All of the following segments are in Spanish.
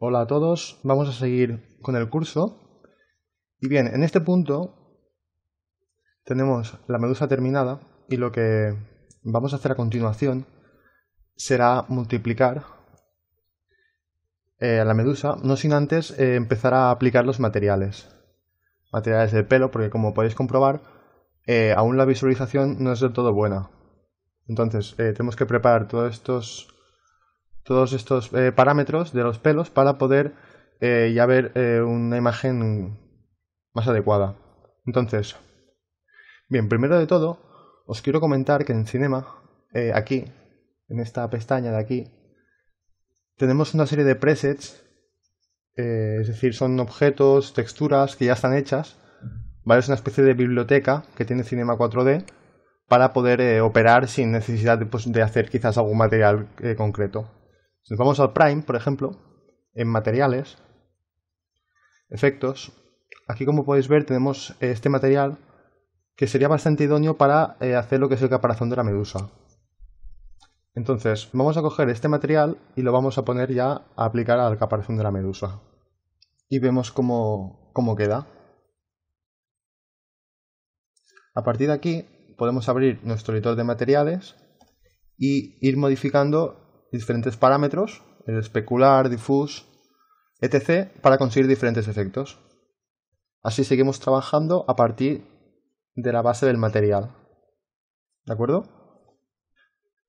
Hola a todos, vamos a seguir con el curso. Y bien, en este punto tenemos la medusa terminada y lo que vamos a hacer a continuación será multiplicar eh, a la medusa, no sin antes eh, empezar a aplicar los materiales. Materiales de pelo, porque como podéis comprobar, eh, aún la visualización no es del todo buena. Entonces, tenemos que preparar todos estos todos estos eh, parámetros de los pelos para poder eh, ya ver eh, una imagen más adecuada. Entonces, bien, primero de todo, os quiero comentar que en Cinema, aquí, en esta pestaña de aquí, tenemos una serie de presets, es decir, son objetos, texturas que ya están hechas, ¿vale? Es una especie de biblioteca que tiene Cinema 4D para poder operar sin necesidad pues, de hacer quizás algún material concreto nos vamos al Prime, por ejemplo, en materiales, efectos, aquí como podéis ver tenemos este material que sería bastante idóneo para eh, hacer lo que es el caparazón de la medusa. Entonces, vamos a coger este material y lo vamos a poner ya a aplicar al caparazón de la medusa. Y vemos cómo, cómo queda. A partir de aquí podemos abrir nuestro editor de materiales y ir modificando diferentes parámetros, el especular, diffuse, etc., para conseguir diferentes efectos. Así seguimos trabajando a partir de la base del material. ¿De acuerdo?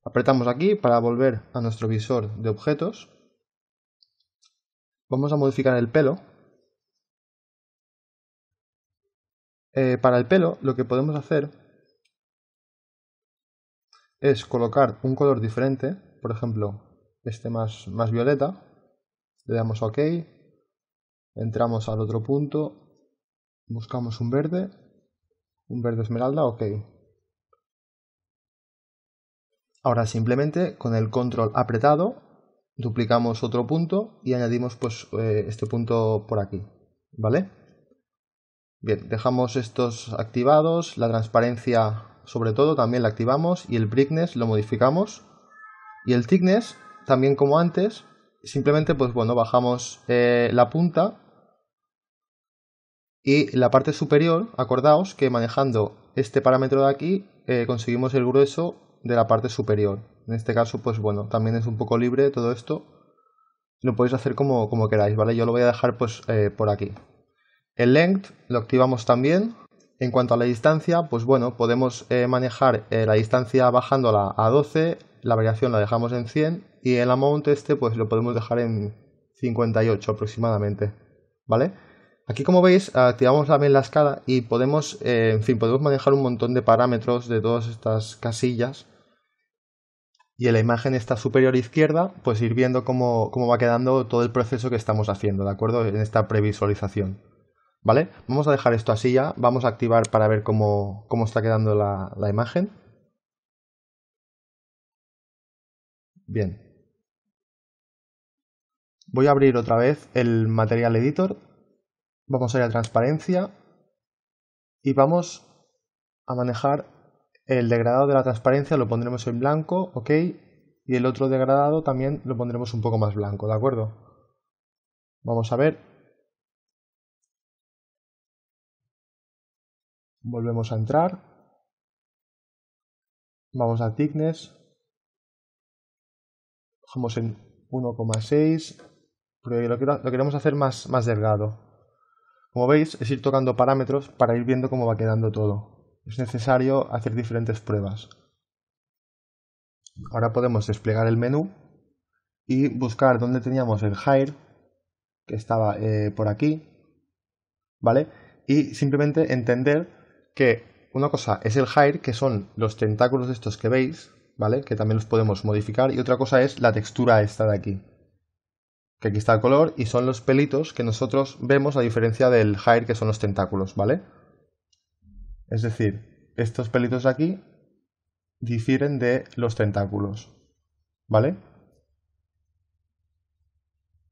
Apretamos aquí para volver a nuestro visor de objetos. Vamos a modificar el pelo. Eh, para el pelo lo que podemos hacer es colocar un color diferente por ejemplo, este más, más violeta. Le damos OK. Entramos al otro punto. Buscamos un verde. Un verde esmeralda, OK. Ahora simplemente con el control apretado duplicamos otro punto y añadimos pues eh, este punto por aquí, ¿vale? Bien, dejamos estos activados, la transparencia sobre todo también la activamos y el brightness lo modificamos y el thickness, también como antes, simplemente pues bueno, bajamos eh, la punta y la parte superior, acordaos que manejando este parámetro de aquí eh, conseguimos el grueso de la parte superior. En este caso pues bueno, también es un poco libre todo esto. Lo podéis hacer como, como queráis, ¿vale? Yo lo voy a dejar pues eh, por aquí. El length lo activamos también en cuanto a la distancia, pues bueno, podemos eh, manejar eh, la distancia bajándola a 12, la variación la dejamos en 100 y el amount este pues lo podemos dejar en 58 aproximadamente, ¿vale? Aquí como veis activamos también la escala y podemos, eh, en fin, podemos manejar un montón de parámetros de todas estas casillas y en la imagen esta superior izquierda, pues ir viendo cómo, cómo va quedando todo el proceso que estamos haciendo, ¿de acuerdo? En esta previsualización. ¿Vale? Vamos a dejar esto así ya. Vamos a activar para ver cómo, está quedando la, la imagen. Bien. Voy a abrir otra vez el Material Editor. Vamos a ir a Transparencia. Y vamos a manejar el degradado de la transparencia. Lo pondremos en blanco, ok. Y el otro degradado también lo pondremos un poco más blanco, ¿de acuerdo? Vamos a ver Volvemos a entrar. Vamos a thickness. Bajamos en 1,6. pero lo, queremos hacer más, más delgado. Como veis, es ir tocando parámetros para ir viendo cómo va quedando todo. Es necesario hacer diferentes pruebas. Ahora podemos desplegar el menú y buscar dónde teníamos el hire, que estaba eh, por aquí, ¿vale? Y simplemente entender que una cosa es el hair que son los tentáculos de estos que veis, ¿vale? Que también los podemos modificar. Y otra cosa es la textura esta de aquí. Que aquí está el color y son los pelitos que nosotros vemos a diferencia del hair que son los tentáculos, ¿vale? Es decir, estos pelitos de aquí difieren de los tentáculos, ¿vale?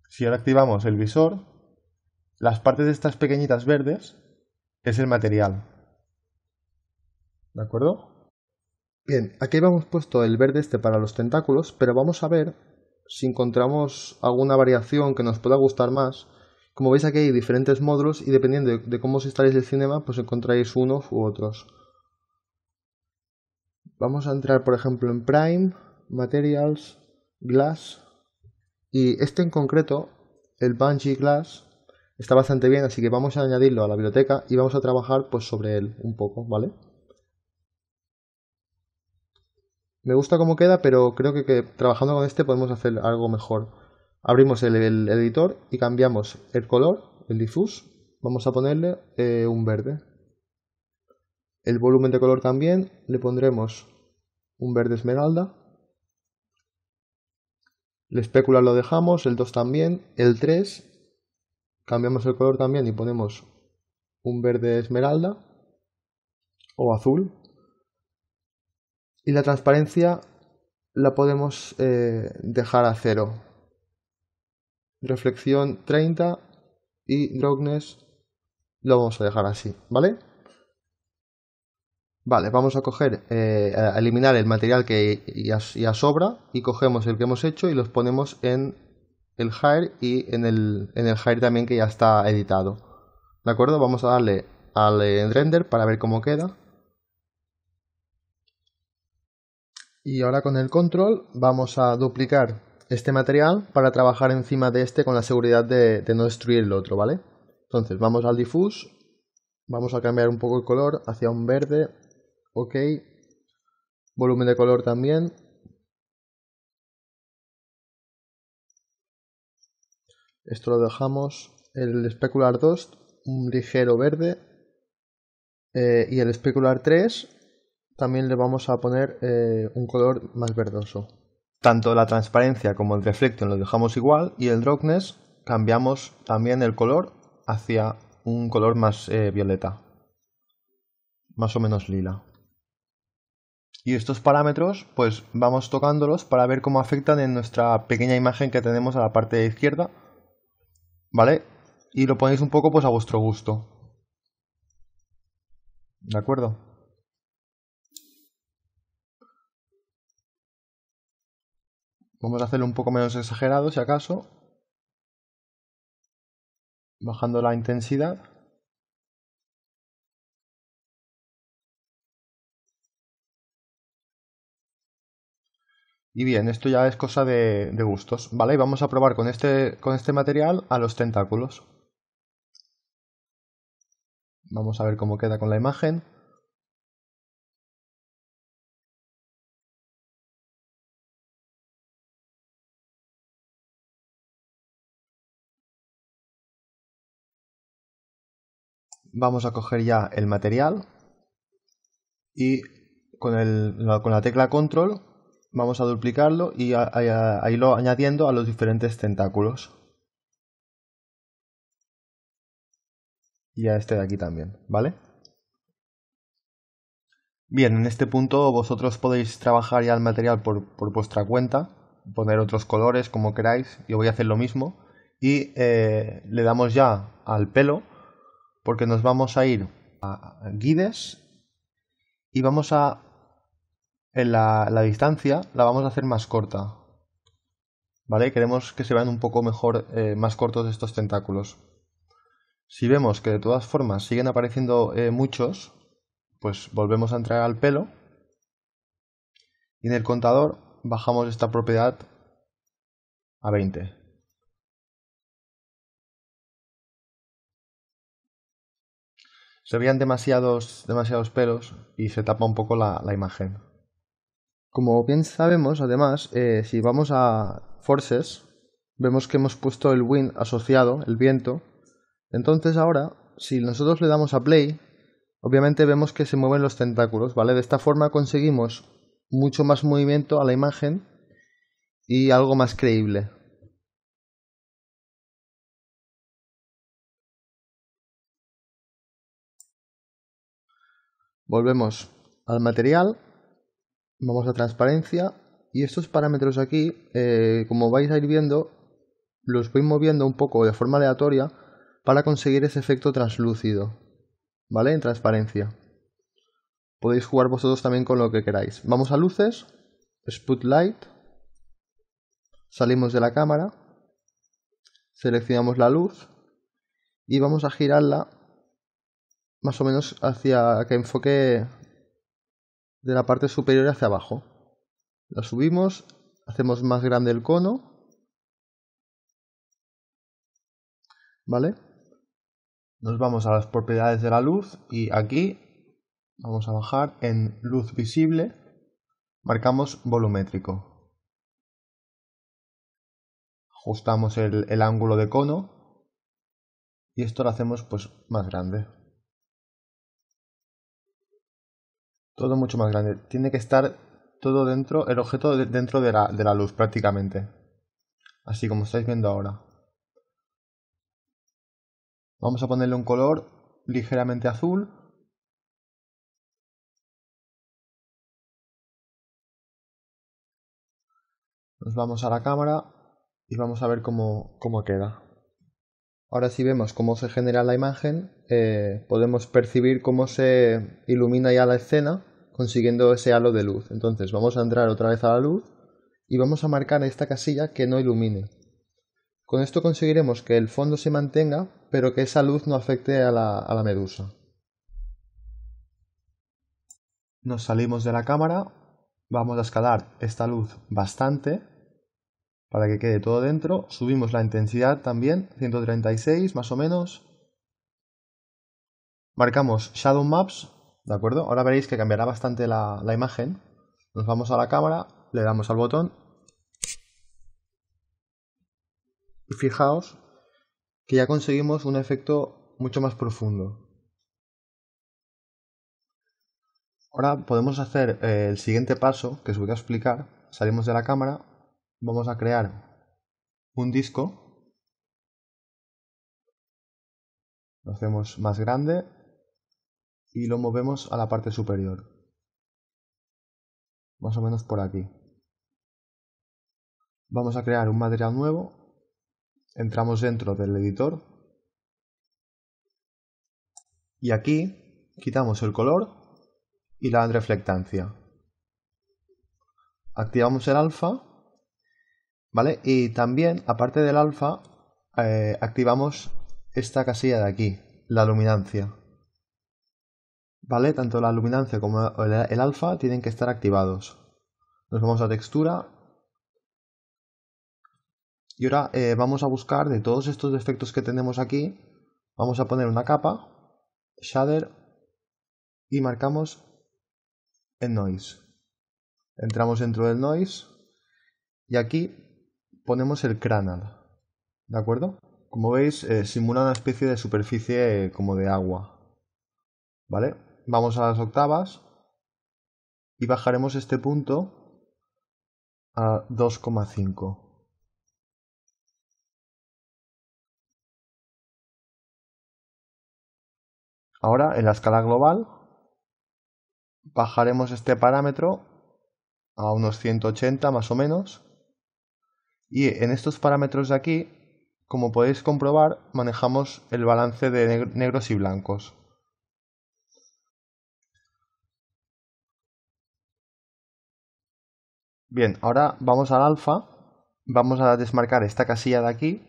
Si ahora activamos el visor, las partes de estas pequeñitas verdes es el material, ¿De acuerdo? Bien, aquí hemos puesto el verde este para los tentáculos, pero vamos a ver si encontramos alguna variación que nos pueda gustar más. Como veis aquí hay diferentes módulos y dependiendo de, cómo os instaléis el cinema, pues encontráis unos u otros. Vamos a entrar, por ejemplo, en Prime, Materials, Glass. Y este en concreto, el Bungee Glass, está bastante bien, así que vamos a añadirlo a la biblioteca y vamos a trabajar pues, sobre él un poco, ¿vale? Me gusta cómo queda, pero creo que, trabajando con este podemos hacer algo mejor. Abrimos el, editor y cambiamos el color, el difus. Vamos a ponerle eh, un verde. El volumen de color también le pondremos un verde esmeralda. El especular lo dejamos, el 2 también, el 3 cambiamos el color también y ponemos un verde esmeralda o azul y la transparencia la podemos eh, dejar a cero. Reflexión 30 y Drogness lo vamos a dejar así, ¿vale? Vale, vamos a coger, eh, a eliminar el material que ya, sobra y cogemos el que hemos hecho y los ponemos en el hire y en el, en el hire también que ya está editado. ¿De acuerdo? Vamos a darle al render para ver cómo queda. Y ahora con el control vamos a duplicar este material para trabajar encima de este con la seguridad de, no destruir el otro, ¿vale? Entonces vamos al diffuse, vamos a cambiar un poco el color hacia un verde, ok, volumen de color también. Esto lo dejamos, el especular 2, un ligero verde, eh, y el Specular 3, también le vamos a poner eh, un color más verdoso. Tanto la transparencia como el reflection lo dejamos igual y el darkness cambiamos también el color hacia un color más eh, violeta, más o menos lila. Y estos parámetros pues vamos tocándolos para ver cómo afectan en nuestra pequeña imagen que tenemos a la parte izquierda, ¿vale? Y lo ponéis un poco pues a vuestro gusto. ¿De acuerdo? Vamos a hacerlo un poco menos exagerado, si acaso. Bajando la intensidad. Y bien, esto ya es cosa de, gustos, ¿vale? Y vamos a probar con este, con este material a los tentáculos. Vamos a ver cómo queda con la imagen. vamos a coger ya el material y con, la tecla control vamos a duplicarlo y a, irlo añadiendo a los diferentes tentáculos. Y a este de aquí también, ¿vale? Bien, en este punto vosotros podéis trabajar ya el material por, vuestra cuenta, poner otros colores como queráis, yo voy a hacer lo mismo. Y eh, le damos ya al pelo porque nos vamos a ir a Guides y vamos a... En la, distancia la vamos a hacer más corta. ¿Vale? Queremos que se vean un poco mejor, eh, más cortos estos tentáculos. Si vemos que de todas formas siguen apareciendo eh, muchos, pues volvemos a entrar al pelo. Y en el contador bajamos esta propiedad a 20. se veían demasiados, demasiados pelos y se tapa un poco la, imagen. Como bien sabemos, además, eh, si vamos a Forces, vemos que hemos puesto el wind asociado, el viento. Entonces ahora, si nosotros le damos a play, obviamente vemos que se mueven los tentáculos, ¿vale? De esta forma conseguimos mucho más movimiento a la imagen y algo más creíble. Volvemos al material, vamos a transparencia y estos parámetros aquí, eh, como vais a ir viendo, los voy moviendo un poco de forma aleatoria para conseguir ese efecto translúcido, ¿vale? En transparencia. Podéis jugar vosotros también con lo que queráis. Vamos a luces, spotlight, salimos de la cámara, seleccionamos la luz y vamos a girarla más o menos hacia que enfoque de la parte superior hacia abajo. La subimos, hacemos más grande el cono. ¿Vale? Nos vamos a las propiedades de la luz y aquí vamos a bajar en luz visible, marcamos volumétrico. Ajustamos el, el ángulo de cono y esto lo hacemos pues más grande. Todo mucho más grande. Tiene que estar todo dentro, el objeto dentro de la, luz prácticamente. Así como estáis viendo ahora. Vamos a ponerle un color ligeramente azul. Nos vamos a la cámara y vamos a ver cómo, queda. Ahora si vemos cómo se genera la imagen, eh, podemos percibir cómo se ilumina ya la escena consiguiendo ese halo de luz. Entonces vamos a entrar otra vez a la luz y vamos a marcar esta casilla que no ilumine. Con esto conseguiremos que el fondo se mantenga, pero que esa luz no afecte a la, medusa. Nos salimos de la cámara, vamos a escalar esta luz bastante para que quede todo dentro, subimos la intensidad también, 136 más o menos, marcamos Shadow Maps ¿De acuerdo? Ahora veréis que cambiará bastante la, la imagen. Nos vamos a la cámara, le damos al botón. Y fijaos que ya conseguimos un efecto mucho más profundo. Ahora podemos hacer eh, el siguiente paso que os voy a explicar. Salimos de la cámara, vamos a crear un disco. Lo hacemos más grande y lo movemos a la parte superior. Más o menos por aquí. Vamos a crear un material nuevo. Entramos dentro del editor. Y aquí quitamos el color y la reflectancia. Activamos el alfa. ¿Vale? Y también, aparte del alfa, eh, activamos esta casilla de aquí, la luminancia. ¿vale? Tanto la luminancia como el alfa tienen que estar activados. Nos vamos a textura. Y ahora eh, vamos a buscar de todos estos efectos que tenemos aquí, vamos a poner una capa, shader, y marcamos el noise. Entramos dentro del noise y aquí ponemos el cranal, ¿de acuerdo? Como veis, eh, simula una especie de superficie eh, como de agua, ¿vale? vamos a las octavas y bajaremos este punto a 2,5. Ahora en la escala global bajaremos este parámetro a unos 180 más o menos. Y en estos parámetros de aquí, como podéis comprobar, manejamos el balance de negros y blancos. Bien, ahora vamos al alfa, vamos a desmarcar esta casilla de aquí.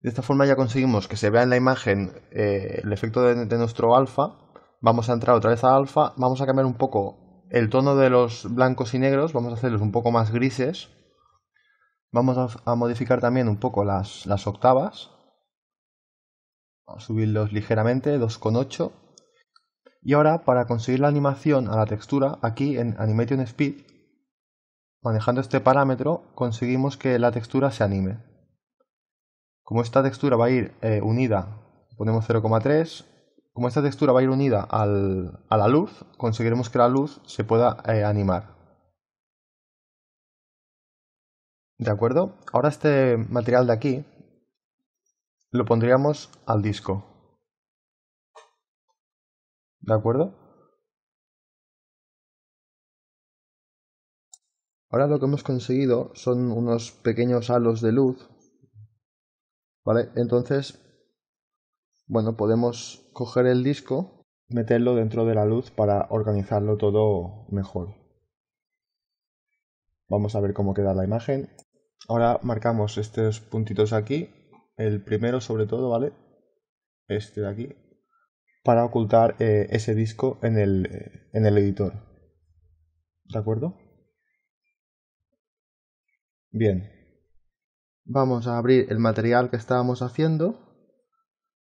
De esta forma ya conseguimos que se vea en la imagen eh, el efecto de, nuestro alfa. Vamos a entrar otra vez al alfa, vamos a cambiar un poco el tono de los blancos y negros, vamos a hacerlos un poco más grises. Vamos a, modificar también un poco las, las octavas. Vamos a subirlos ligeramente, 2,8. Y ahora, para conseguir la animación a la textura, aquí en Animation Speed, manejando este parámetro, conseguimos que la textura se anime. Como esta textura va a ir eh, unida, ponemos 0,3, como esta textura va a ir unida a la luz, conseguiremos que la luz se pueda eh, animar. ¿De acuerdo? Ahora este material de aquí lo pondríamos al disco. ¿De acuerdo? Ahora lo que hemos conseguido son unos pequeños halos de luz. ¿Vale? Entonces, bueno, podemos coger el disco, meterlo dentro de la luz para organizarlo todo mejor. Vamos a ver cómo queda la imagen. Ahora marcamos estos puntitos aquí. El primero sobre todo, ¿vale? Este de aquí, para ocultar eh, ese disco eh, en el, editor. ¿De acuerdo? Bien. Vamos a abrir el material que estábamos haciendo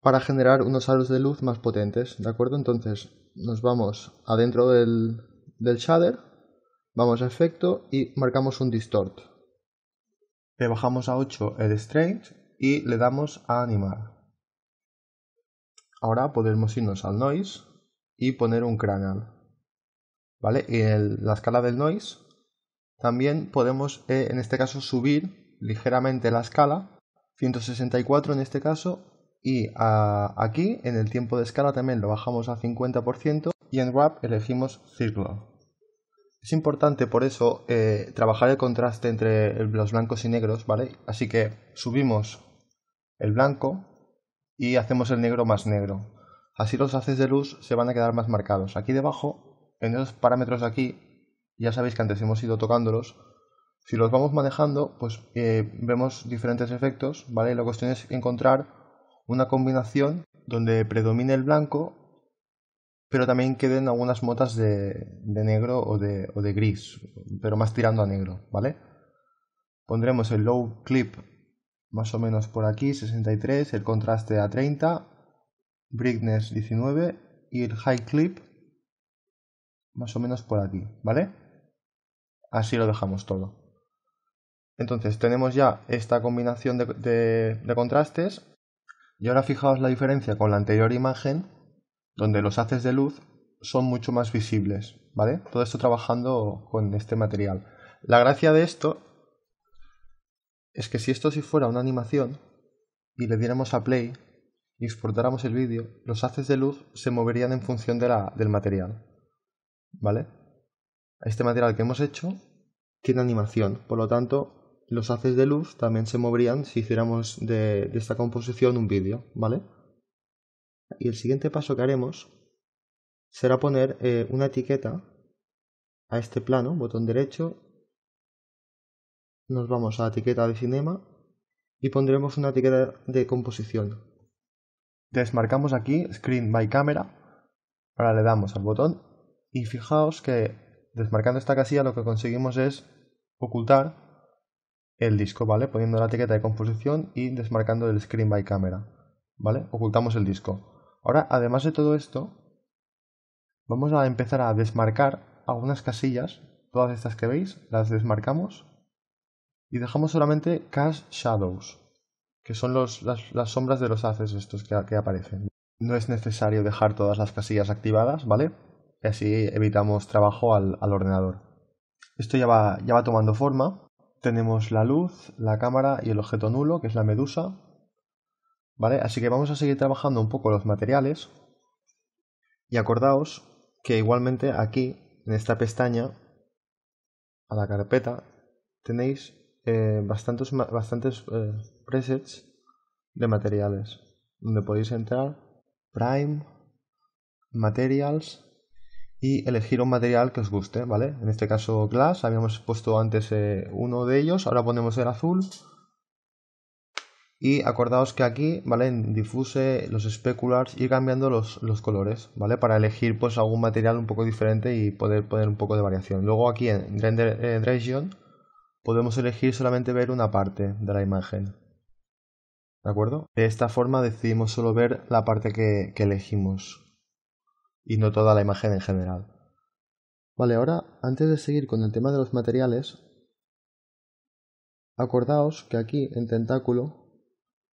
para generar unos halos de luz más potentes, ¿de acuerdo? Entonces nos vamos adentro del, del shader, vamos a efecto y marcamos un distort. Le bajamos a 8 el strange y le damos a animar. Ahora podemos irnos al noise y poner un cranal. ¿Vale? Y en la escala del noise también podemos, eh, en este caso, subir ligeramente la escala, 164 en este caso, y aquí en el tiempo de escala también lo bajamos a 50% y en wrap elegimos círculo. Es importante por eso eh, trabajar el contraste entre los blancos y negros, ¿vale? Así que subimos el blanco y hacemos el negro más negro. Así los haces de luz se van a quedar más marcados. Aquí debajo, en los parámetros aquí, ya sabéis que antes hemos ido tocándolos. Si los vamos manejando, pues eh, vemos diferentes efectos, ¿vale? La cuestión es encontrar una combinación donde predomine el blanco, pero también queden algunas motas de, negro o de, o de gris, pero más tirando a negro, ¿vale? Pondremos el low clip más o menos por aquí, 63, el contraste a 30, brightness 19 y el high clip más o menos por aquí, ¿vale? Así lo dejamos todo. Entonces tenemos ya esta combinación de, de contrastes y ahora fijaos la diferencia con la anterior imagen donde los haces de luz son mucho más visibles, ¿vale? Todo esto trabajando con este material. La gracia de esto es que si esto sí fuera una animación y le diéramos a play y exportáramos el vídeo, los haces de luz se moverían en función de la, del material. ¿Vale? Este material que hemos hecho tiene animación, por lo tanto, los haces de luz también se moverían si hiciéramos de, esta composición un vídeo, ¿vale? Y el siguiente paso que haremos será poner eh, una etiqueta a este plano, botón derecho, nos vamos a la etiqueta de cinema y pondremos una etiqueta de composición. Desmarcamos aquí Screen by Camera. Ahora le damos al botón y fijaos que desmarcando esta casilla lo que conseguimos es ocultar el disco, ¿vale? Poniendo la etiqueta de composición y desmarcando el Screen by Camera, ¿vale? Ocultamos el disco. Ahora, además de todo esto, vamos a empezar a desmarcar algunas casillas, todas estas que veis, las desmarcamos y dejamos solamente Cast Shadows, que son las, sombras de los haces estos que, que aparecen. No es necesario dejar todas las casillas activadas, ¿vale? Y así evitamos trabajo al, ordenador. Esto ya va, ya va tomando forma. Tenemos la luz, la cámara y el objeto nulo, que es la medusa. ¿Vale? Así que vamos a seguir trabajando un poco los materiales. Y acordaos que igualmente aquí, en esta pestaña, a la carpeta, tenéis eh, bastantes, bastantes eh, presets de materiales, donde podéis entrar Prime, Materials y elegir un material que os guste, ¿vale? En este caso Glass, habíamos puesto antes eh, uno de ellos, ahora ponemos el azul. Y acordaos que aquí, ¿vale? En Diffuse, los Speculars, ir cambiando los, colores, ¿vale? Para elegir pues algún material un poco diferente y poder poner un poco de variación. Luego aquí en Render podemos elegir solamente ver una parte de la imagen. ¿De acuerdo? De esta forma decidimos solo ver la parte que, elegimos y no toda la imagen en general. Vale, ahora antes de seguir con el tema de los materiales, acordaos que aquí en tentáculo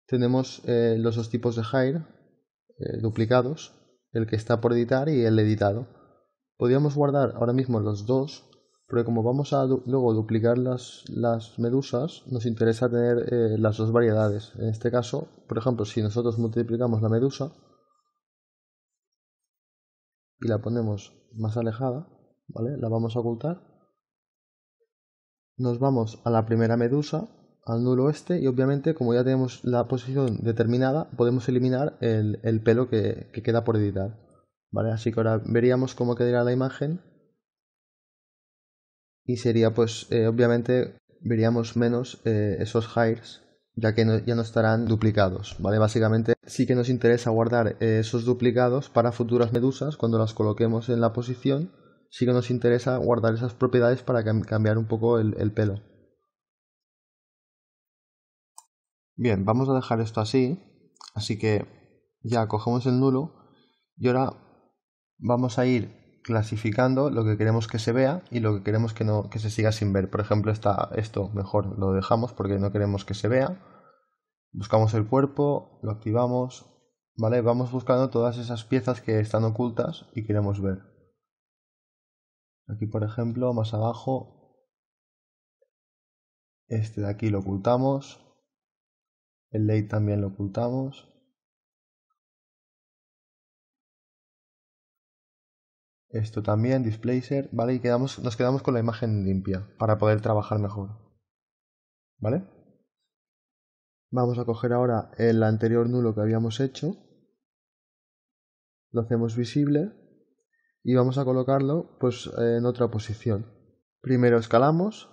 tenemos eh, los dos tipos de hire eh, duplicados, el que está por editar y el editado. Podríamos guardar ahora mismo los dos porque como vamos a luego duplicar las, medusas, nos interesa tener eh, las dos variedades. En este caso, por ejemplo, si nosotros multiplicamos la medusa y la ponemos más alejada, ¿vale? La vamos a ocultar. Nos vamos a la primera medusa, al nulo este, y obviamente como ya tenemos la posición determinada, podemos eliminar el, pelo que, que queda por editar. ¿Vale? Así que ahora veríamos cómo quedaría la imagen y sería pues eh, obviamente veríamos menos eh, esos hires ya que ya no estarán duplicados, ¿vale? Básicamente sí que nos interesa guardar eh, esos duplicados para futuras medusas cuando las coloquemos en la posición, sí que nos interesa guardar esas propiedades para cambiar un poco el pelo. Bien, vamos a dejar esto así, así que ya cogemos el nulo y ahora vamos a ir clasificando lo que queremos que se vea y lo que queremos que, no, que se siga sin ver. Por ejemplo, está esto mejor lo dejamos porque no queremos que se vea. Buscamos el cuerpo, lo activamos, ¿vale? Vamos buscando todas esas piezas que están ocultas y queremos ver. Aquí, por ejemplo, más abajo, este de aquí lo ocultamos, el ley también lo ocultamos. Esto también, displacer, ¿vale? Y quedamos, nos quedamos con la imagen limpia para poder trabajar mejor. ¿Vale? Vamos a coger ahora el anterior nulo que habíamos hecho. Lo hacemos visible y vamos a colocarlo pues en otra posición. Primero escalamos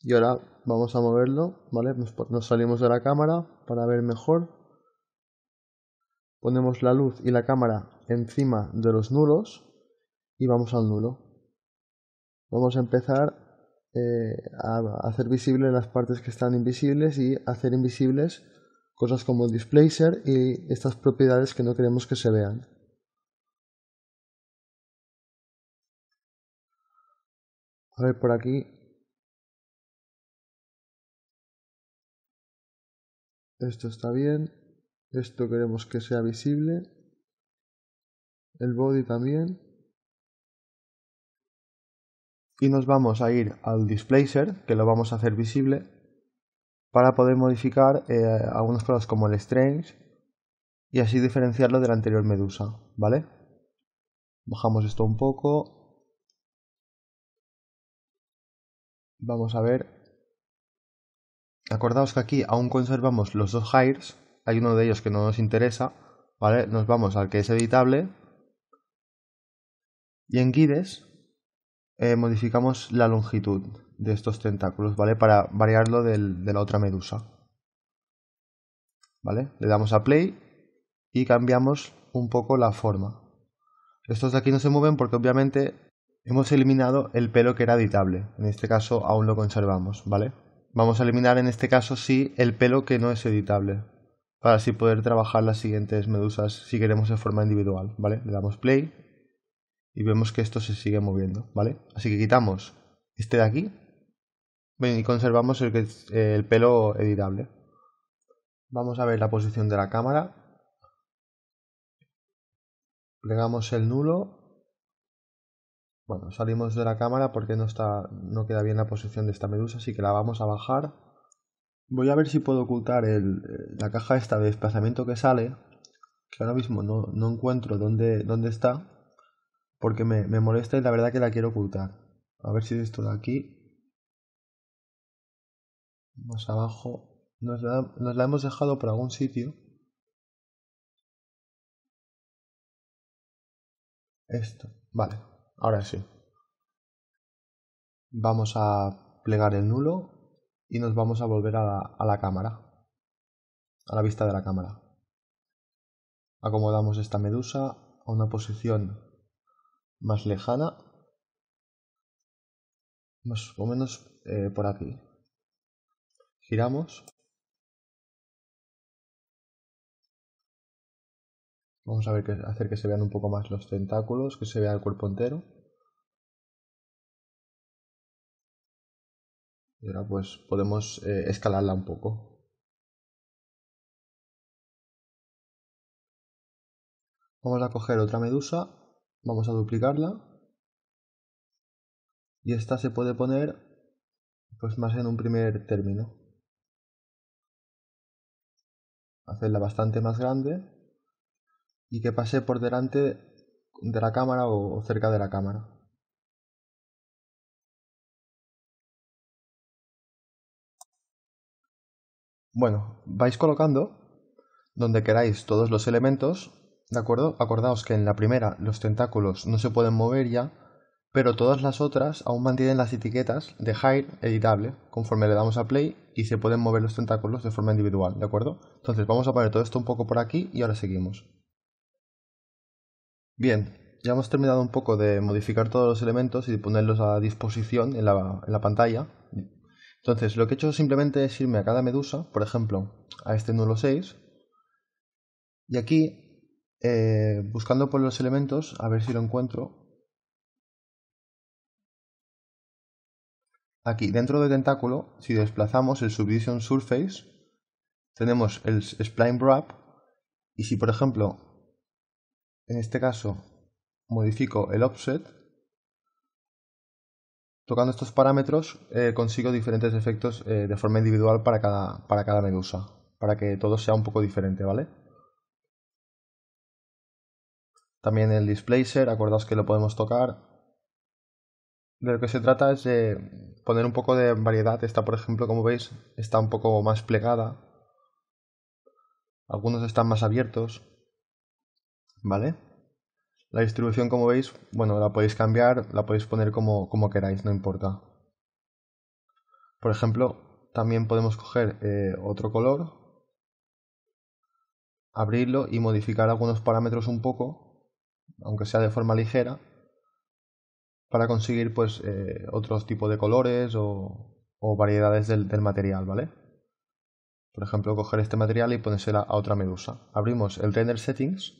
y ahora vamos a moverlo, ¿vale? nos salimos de la cámara para ver mejor ponemos la luz y la cámara encima de los nulos y vamos al nulo. Vamos a empezar eh, a hacer visibles las partes que están invisibles y hacer invisibles cosas como el displacer y estas propiedades que no queremos que se vean. A ver, por aquí. Esto está bien. Esto queremos que sea visible. El body también. Y nos vamos a ir al displacer, que lo vamos a hacer visible, para poder modificar eh, algunas cosas como el strange y así diferenciarlo de la anterior medusa, ¿vale? Bajamos esto un poco. Vamos a ver. Acordaos que aquí aún conservamos los dos hires, hay uno de ellos que no nos interesa, ¿vale? Nos vamos al que es editable y en guides eh, modificamos la longitud de estos tentáculos, ¿vale? Para variarlo del, de la otra medusa. ¿Vale? Le damos a play y cambiamos un poco la forma. Estos de aquí no se mueven porque obviamente hemos eliminado el pelo que era editable. En este caso aún lo conservamos, ¿vale? Vamos a eliminar en este caso sí el pelo que no es editable para así poder trabajar las siguientes medusas si queremos de forma individual, ¿vale? Le damos play y vemos que esto se sigue moviendo, ¿vale? Así que quitamos este de aquí y conservamos el, eh, el pelo editable. Vamos a ver la posición de la cámara. Plegamos el nulo. Bueno, salimos de la cámara porque no, está, no queda bien la posición de esta medusa, así que la vamos a bajar Voy a ver si puedo ocultar el, eh, la caja esta de desplazamiento que sale, que ahora mismo no, no encuentro dónde, dónde está, porque me, me, molesta y la verdad que la quiero ocultar. A ver si es esto de aquí. Más abajo. nos la hemos dejado por algún sitio. Esto. Vale, ahora sí. Vamos a plegar el nulo y nos vamos a volver a la, cámara, a la vista de la cámara. Acomodamos esta medusa a una posición más lejana, más o menos eh, por aquí. Giramos. Vamos a ver que, hacer que se vean un poco más los tentáculos, que se vea el cuerpo entero. Y ahora pues podemos eh, escalarla un poco. Vamos a coger otra medusa, vamos a duplicarla. Y esta se puede poner pues más en un primer término. Hacerla bastante más grande y que pase por delante de la cámara o cerca de la cámara. Bueno, vais colocando donde queráis todos los elementos, ¿de acuerdo? Acordaos que en la primera los tentáculos no se pueden mover ya, pero todas las otras aún mantienen las etiquetas de hide editable conforme le damos a play y se pueden mover los tentáculos de forma individual, ¿de acuerdo? Entonces vamos a poner todo esto un poco por aquí y ahora seguimos. Bien, ya hemos terminado un poco de modificar todos los elementos y de ponerlos a disposición en la pantalla. Entonces, lo que he hecho simplemente es irme a cada medusa, por ejemplo, a este nulo 6, y aquí, eh, buscando por los elementos, a ver si lo encuentro. Aquí, dentro de tentáculo, si desplazamos el subdivision surface, tenemos el spline wrap, y si, por ejemplo, en este caso, modifico el offset, Tocando estos parámetros eh, consigo diferentes efectos eh, de forma individual para cada, para cada medusa, para que todo sea un poco diferente, ¿vale? También el displacer, acordaos que lo podemos tocar. De lo que se trata es de poner un poco de variedad. Esta, por ejemplo, como veis, está un poco más plegada. Algunos están más abiertos, ¿vale? La distribución, como veis, bueno, la podéis cambiar, la podéis poner como, como queráis, no importa. Por ejemplo, también podemos coger eh, otro color, abrirlo y modificar algunos parámetros un poco, aunque sea de forma ligera, para conseguir pues eh, otros tipos de colores o, variedades del, material, ¿vale? Por ejemplo, coger este material y ponérsela a otra medusa. Abrimos el render settings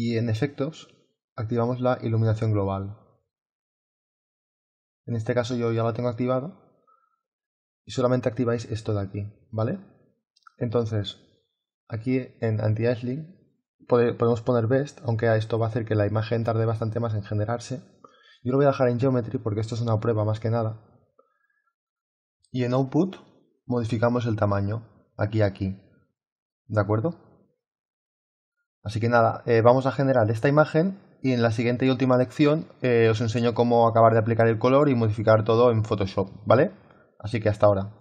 y en efectos activamos la iluminación global. En este caso yo ya la tengo activada y solamente activáis esto de aquí, ¿vale? Entonces, aquí en anti-aliasing podemos poner best, aunque esto va a hacer que la imagen tarde bastante más en generarse. Yo lo voy a dejar en geometry porque esto es una prueba más que nada. Y en output modificamos el tamaño, aquí, aquí. ¿De acuerdo? Así que nada, eh, vamos a generar esta imagen y en la siguiente y última lección eh, os enseño cómo acabar de aplicar el color y modificar todo en Photoshop, ¿vale? Así que hasta ahora.